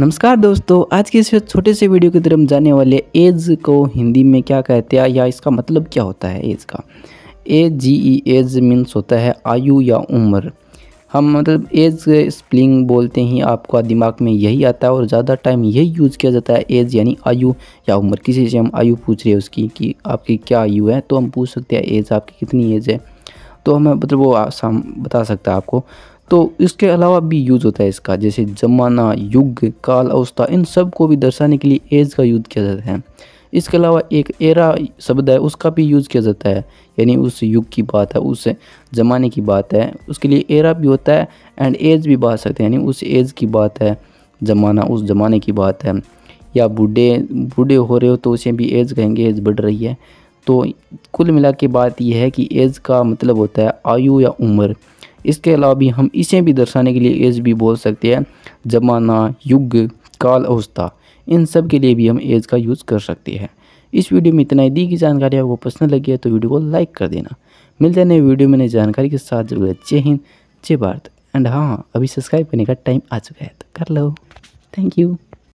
नमस्कार दोस्तों आज के इस छोटे से वीडियो की तरफ हम जाने वाले एज को हिंदी में क्या कहते हैं या इसका मतलब क्या होता है एज का ए जी ई एज मीन्स होता है आयु या उम्र हम मतलब एज स्प्लिंग बोलते ही आपका दिमाग में यही आता है और ज़्यादा टाइम यही यूज़ किया जाता है एज यानी आयु या उम्र किसी से हम आयु पूछ रहे हैं उसकी कि आपकी क्या आयु है तो हम पूछ सकते हैं एज आपकी कितनी एज है तो हमें मतलब वो बता सकता है आपको तो इसके अलावा भी यूज़ होता है इसका जैसे जमाना युग काल अवस्था इन सब को भी दर्शाने के लिए एज का यूज़ किया जाता है इसके अलावा एक एरा शब्द है उसका भी यूज़ किया जाता है यानी उस युग की बात है उस ज़माने की बात है उसके लिए एरा भी होता है एंड एज भी बात सकते हैं यानी उस एज की बात है ज़माना उस ज़माने की बात है या बूढ़े बूढ़े हो रहे हो तो उसे भी एज कहेंगे एज बढ़ रही है तो कुल मिला के बात यह है कि एज का मतलब होता है आयु या उम्र इसके अलावा भी हम इसे भी दर्शाने के लिए एज भी बोल सकते हैं जमाना युग काल अवस्था इन सब के लिए भी हम एज का यूज़ कर सकते हैं इस वीडियो में इतना ही दी की जानकारी आपको पसंद लगी है तो वीडियो को लाइक कर देना मिलते हैं नए वीडियो में नई जानकारी के साथ जब जय हिंद जय भारत एंड हाँ अभी सब्सक्राइब करने का टाइम आ चुका है तो कर लो थैंक यू